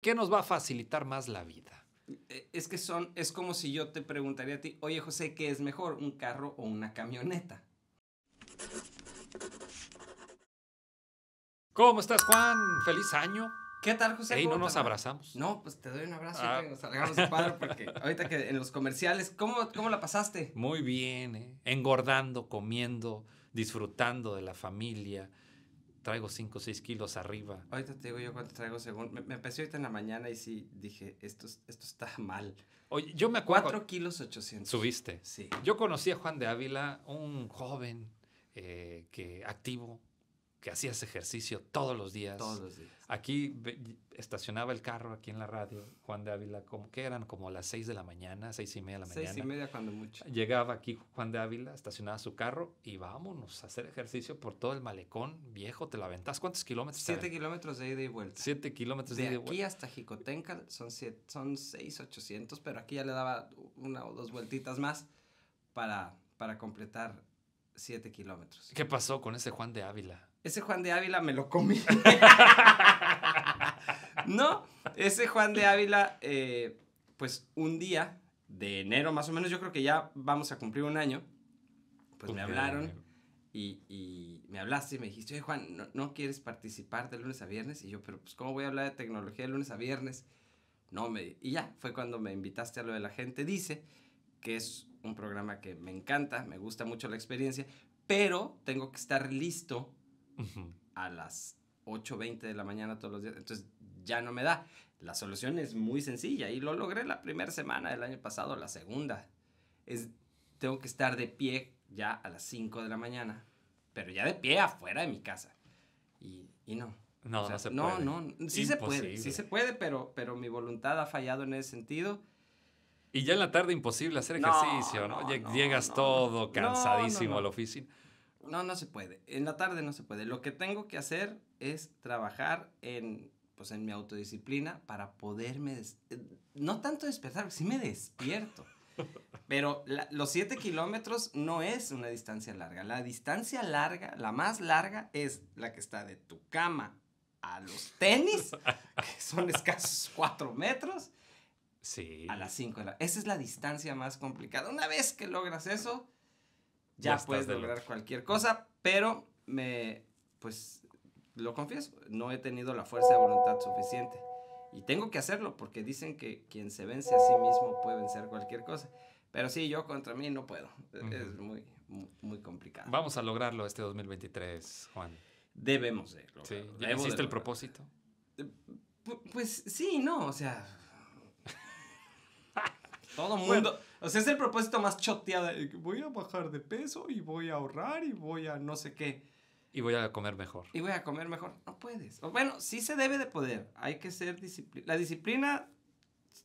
¿Qué nos va a facilitar más la vida? Eh, es que son, es como si yo te preguntaría a ti, oye José, ¿qué es mejor, un carro o una camioneta? ¿Cómo estás, Juan? ¡Feliz año! ¿Qué tal, José? Ahí no nos abrazamos. No, pues te doy un abrazo ah. nos salgamos de cuadro porque ahorita que en los comerciales, ¿cómo, cómo la pasaste? Muy bien, ¿eh? engordando, comiendo, disfrutando de la familia, traigo 5 o 6 kilos arriba. Ahorita te digo yo cuánto traigo según. Me, empecé ahorita en la mañana y sí dije, esto, esto está mal. Oye, yo me acuerdo. 4 kilos 800. Subiste. Sí. Yo conocí a Juan de Ávila, un joven eh, que activo, que hacías ejercicio todos los días. Todos los días. Aquí estacionaba el carro, aquí en la radio, Juan de Ávila, como que eran como las 6 de la mañana, seis y media de la mañana. Seis y media cuando mucho. Llegaba aquí Juan de Ávila, estacionaba su carro y vámonos a hacer ejercicio por todo el malecón viejo, te la aventás. ¿Cuántos kilómetros? Siete kilómetros de ida y vuelta. Siete kilómetros de, ida y vuelta. aquí hasta Jicotenca son, siete, son seis, ochocientos, pero aquí ya le daba una o dos vueltitas más para, para completar siete kilómetros. ¿Qué pasó con ese Juan de Ávila? ese Juan de Ávila me lo comí. no, ese Juan de Ávila, eh, pues un día de enero más o menos, yo creo que ya vamos a cumplir un año, pues me hablaron y, me hablaste y me dijiste, oye Juan, ¿no, quieres participar de lunes a viernes? Y yo, pero pues ¿cómo voy a hablar de tecnología de lunes a viernes? No, me, y ya, fue cuando me invitaste a lo de la gente dice, que es un programa que me encanta, me gusta mucho la experiencia, pero tengo que estar listo a las 8.20 de la mañana todos los días. Entonces ya no me da. La solución es muy sencilla y lo logré la primera semana del año pasado, la segunda. Es, tengo que estar de pie ya a las 5 de la mañana, pero ya de pie afuera de mi casa. Y, y no. No, no se puede. No, sí se puede, sí se puede, pero, pero mi voluntad ha fallado en ese sentido. Y ya en la tarde imposible hacer ejercicio, ¿no? Llegas todo cansadísimo a la oficina. No, no se puede. En la tarde no se puede. Lo que tengo que hacer es trabajar en, pues, en mi autodisciplina para poderme... Eh, no tanto despertar, sí me despierto. Pero los 7 kilómetros no es una distancia larga. La distancia larga, la más larga, es la que está de tu cama a los tenis, que son escasos 4 metros, sí. a las 5 Esa es la distancia más complicada. Una vez que logras eso, ya, puedes lograr cualquier cosa, pero me, pues, lo confieso, no he tenido la fuerza de voluntad suficiente. Y tengo que hacerlo porque dicen que quien se vence a sí mismo puede vencer cualquier cosa. Pero sí, yo contra mí no puedo. E-, es muy, muy, complicado. Vamos a lograrlo este 2023, Juan. Debemos de lograrlo. Sí. ¿Ya hiciste el propósito? Eh, pues sí, no, o sea, todo mundo, o sea, es el propósito más choteado. Voy a bajar de peso y voy a ahorrar y voy a no sé qué. Y voy a comer mejor. Y voy a comer mejor. No puedes. O bueno, sí se debe de poder. Hay que ser disciplina. La disciplina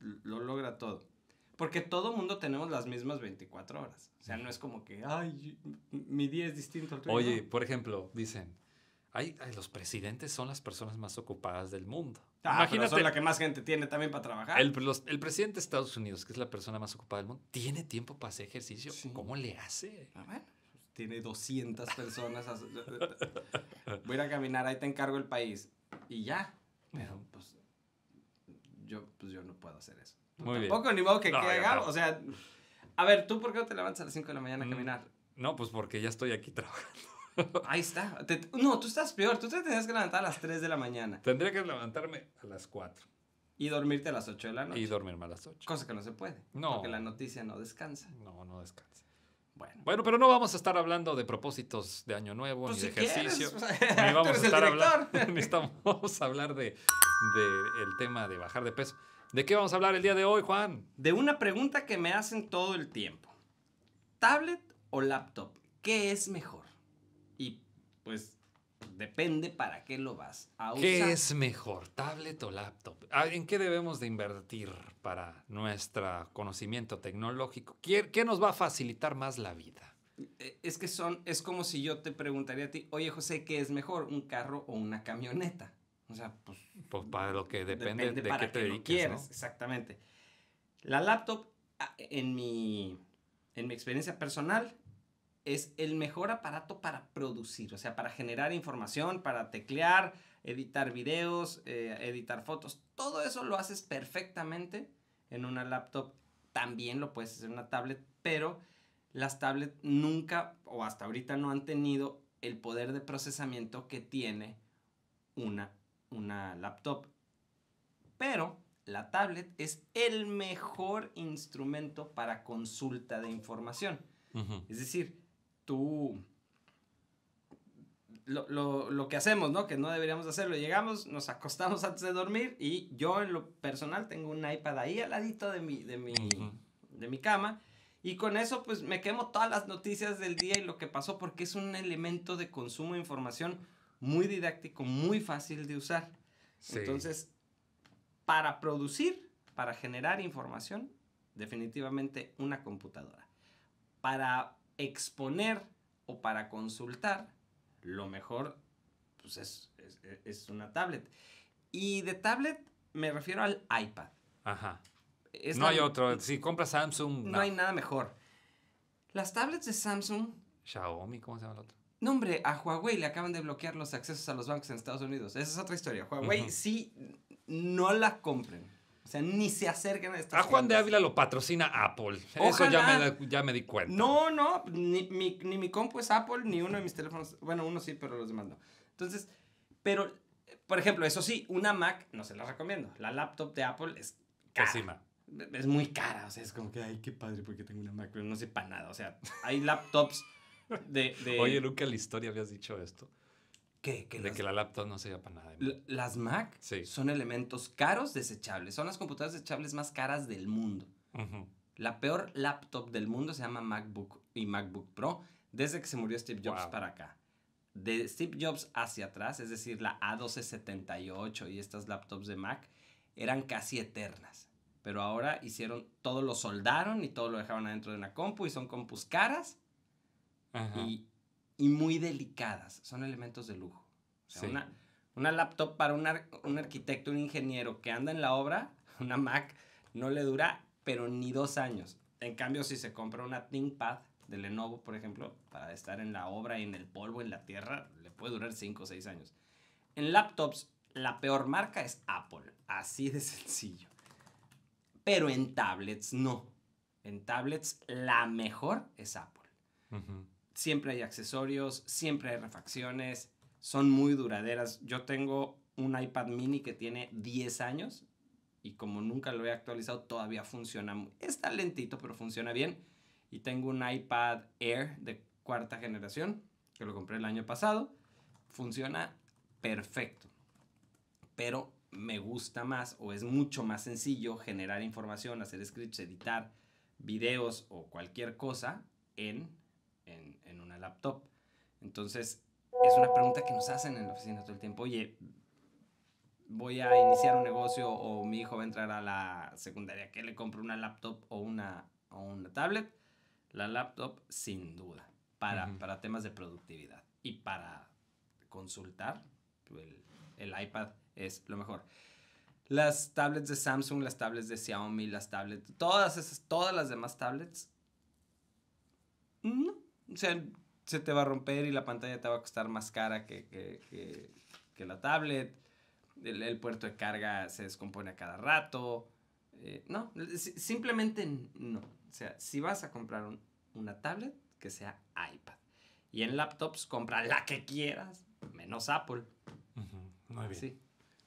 lo logra todo. Porque todo mundo tenemos las mismas 24 horas. O sea, no es como que, ay, mi día es distinto al tuyo. Oye, por ejemplo, dicen, Ay, los presidentes son las personas más ocupadas del mundo. Ah, Imagínate, son la que más gente tiene también para trabajar. El, presidente de Estados Unidos, que es la persona más ocupada del mundo, tiene tiempo para hacer ejercicio. ¿Cómo le hace? A ah, ver, pues, tiene 200 personas. voy a ir a caminar, ahí te encargo el país. Y ya. pues yo, pues, yo no puedo hacer eso. Muy Tampoco ni modo que, no, O sea, a ver, ¿tú por qué no te levantas a las 5 de la mañana a mm, caminar? No, pues porque ya estoy aquí trabajando. Ahí está. no, tú estás peor. Tú te tenías que levantar a las 3 de la mañana. Tendría que levantarme a las 4. Y dormirte a las 8 de la noche. Y dormirme a las 8. Cosa que no se puede. No. Porque la noticia no descansa. No, no descansa. Bueno. bueno, pero no vamos a estar hablando de propósitos de año nuevo, pues ni de ejercicio. ni vamos a estar hablando. a hablar de, de el tema de bajar de peso. ¿De qué vamos a hablar el día de hoy, Juan? De una pregunta que me hacen todo el tiempo. ¿Tablet o laptop? ¿Qué es mejor? pues depende para qué lo vas a usar. ¿Qué es mejor, tablet o laptop? Ah, ¿En qué debemos de invertir para nuestro conocimiento tecnológico? ¿Qué, nos va a facilitar más la vida? E, es que son, es como si yo te preguntaría a ti, oye José, ¿qué es mejor, un carro o una camioneta? O sea, pues... pues para lo que depende, de qué te Exactamente. La laptop, en mi, en mi experiencia personal, es el mejor aparato para producir, o sea, para generar información, para teclear, editar videos, eh, editar fotos. Todo eso lo haces perfectamente en una laptop. También lo puedes hacer en una tablet, pero las tablets nunca o hasta ahorita no han tenido el poder de procesamiento que tiene una, una laptop. Pero la tablet es el mejor instrumento para consulta de información. Es decir, tú... Lo, lo, lo, que hacemos, ¿no? Que no deberíamos hacerlo. Llegamos, nos acostamos antes de dormir y yo en lo personal tengo un iPad ahí al ladito de mi, de mi, de mi cama. Y con eso pues me quemo todas las noticias del día y lo que pasó porque es un elemento de consumo de información muy didáctico, muy fácil de usar. Entonces, para producir, para generar información, definitivamente una computadora. Para exponer o para consultar, lo mejor pues, es, una tablet. Y de tablet me refiero al iPad. Ajá. no hay otro. Si compra Samsung. No. hay nada mejor. Las tablets de Samsung. Xiaomi, ¿cómo se llama el otro? No, hombre, a Huawei le acaban de bloquear los accesos a los bancos en Estados Unidos. Esa es otra historia. Huawei sí, no la compren. O sea, ni se acerquen a estas. A Juan de Ávila lo patrocina Apple. Eso ya me, di cuenta. No, no, ni mi, ni compu es Apple, ni uno de mis teléfonos. Bueno, uno sí, pero los demás no. Entonces, pero, por ejemplo, eso sí, una Mac no se la recomiendo. La laptop de Apple es cara. Es muy cara. O sea, es como que, ay, qué padre, porque tengo una Mac, pero no sé para nada. O sea, hay laptops de, Oye, Luca, la historia habías dicho esto. ¿Que de que la laptop no sea para nada. Las Mac son elementos caros desechables. Son las computadoras desechables más caras del mundo. La peor laptop del mundo se llama MacBook y MacBook Pro desde que se murió Steve Jobs para acá. De Steve Jobs hacia atrás, es decir, la A1278 y estas laptops de Mac, eran casi eternas. Pero ahora hicieron, todo lo soldaron y todo lo dejaron adentro de una compu y son compus caras. Y y muy delicadas. Son elementos de lujo. una, una, laptop para un, arquitecto, un ingeniero que anda en la obra, una Mac, no le dura, pero ni dos años. En cambio, si se compra una ThinkPad de Lenovo, por ejemplo, para estar en la obra, y en el polvo, en la tierra, le puede durar cinco o seis años. En laptops, la peor marca es Apple, así de sencillo. Pero en tablets no. En tablets la mejor es Apple siempre hay accesorios, siempre hay refacciones, son muy duraderas. Yo tengo un iPad mini que tiene 10 años y como nunca lo he actualizado todavía funciona. Está lentito pero funciona bien. Y tengo un iPad Air de cuarta generación que lo compré el año pasado. Funciona perfecto. Pero me gusta más o es mucho más sencillo generar información, hacer scripts, editar videos o cualquier cosa en en, una laptop. Entonces, es una pregunta que nos hacen en la oficina todo el tiempo. Oye, voy a iniciar un negocio o mi hijo va a entrar a la secundaria, ¿qué le compro? ¿Una laptop o una, una tablet? La laptop, sin duda, para, para temas de productividad y para consultar, el, el, iPad es lo mejor. Las tablets de Samsung, las tablets de Xiaomi, las tablets, todas esas, todas las demás tablets, no, o sea, se te va a romper y la pantalla te va a costar más cara que, la tablet. El, puerto de carga se descompone a cada rato. Eh, no, simplemente no. O sea, si vas a comprar una tablet, que sea iPad. Y en laptops, compra la que quieras, menos Apple. Muy bien. Sí.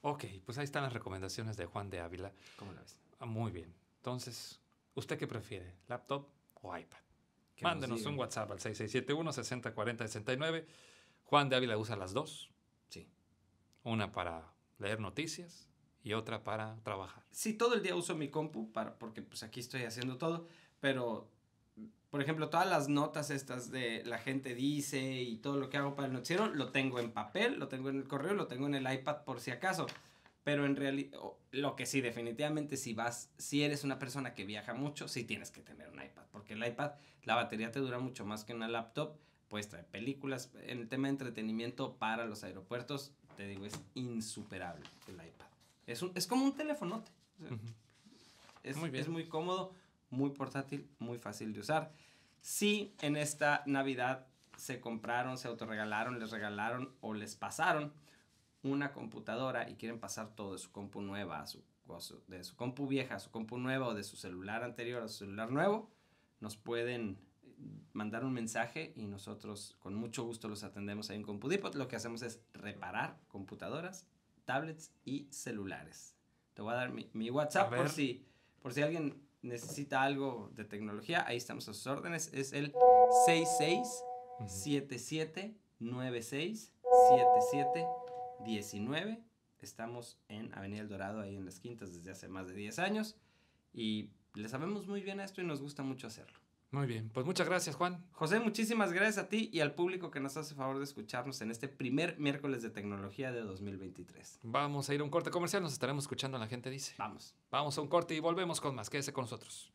Ok, pues ahí están las recomendaciones de Juan de Ávila. ¿Cómo la ves? Ah, muy bien. Entonces, ¿usted qué prefiere? ¿Laptop o iPad? Mándenos un WhatsApp al 6671 604069. Juan de Ávila usa las dos. Sí. Una para leer noticias y otra para trabajar. Sí, todo el día uso mi compu para, porque pues aquí estoy haciendo todo, pero por ejemplo, todas las notas estas de la gente dice y todo lo que hago para el noticiero, lo tengo en papel, lo tengo en el correo, lo tengo en el iPad por si acaso. Pero en realidad, lo que sí, definitivamente, si vas, si eres una persona que viaja mucho, sí tienes que tener un iPad, porque el iPad, la batería te dura mucho más que una laptop, puedes traer películas. En el tema de entretenimiento para los aeropuertos, te digo, es insuperable el iPad. Es, un, es como un telefonote. es, muy es muy cómodo, muy portátil, muy fácil de usar. Si en esta Navidad se compraron, se autorregalaron, les regalaron o les pasaron una computadora y quieren pasar todo de su compu nueva a su, de su compu vieja a su compu nueva o de su celular anterior a su celular nuevo, nos pueden eh, mandar un mensaje y nosotros con mucho gusto los atendemos ahí en CompuDipot. Lo que hacemos es reparar computadoras, tablets y celulares. Te voy a dar mi, WhatsApp por si, por si alguien necesita algo de tecnología. Ahí estamos a sus órdenes. Es el 66779677 19. Estamos en Avenida El Dorado, ahí en las Quintas, desde hace más de 10 años. Y le sabemos muy bien a esto y nos gusta mucho hacerlo. Muy bien, pues muchas gracias Juan. José, muchísimas gracias a ti y al público que nos hace favor de escucharnos en este primer miércoles de tecnología de 2023. Vamos a ir a un corte comercial, nos estaremos escuchando, la gente dice. Vamos. Vamos a un corte y volvemos con más, quédese con nosotros.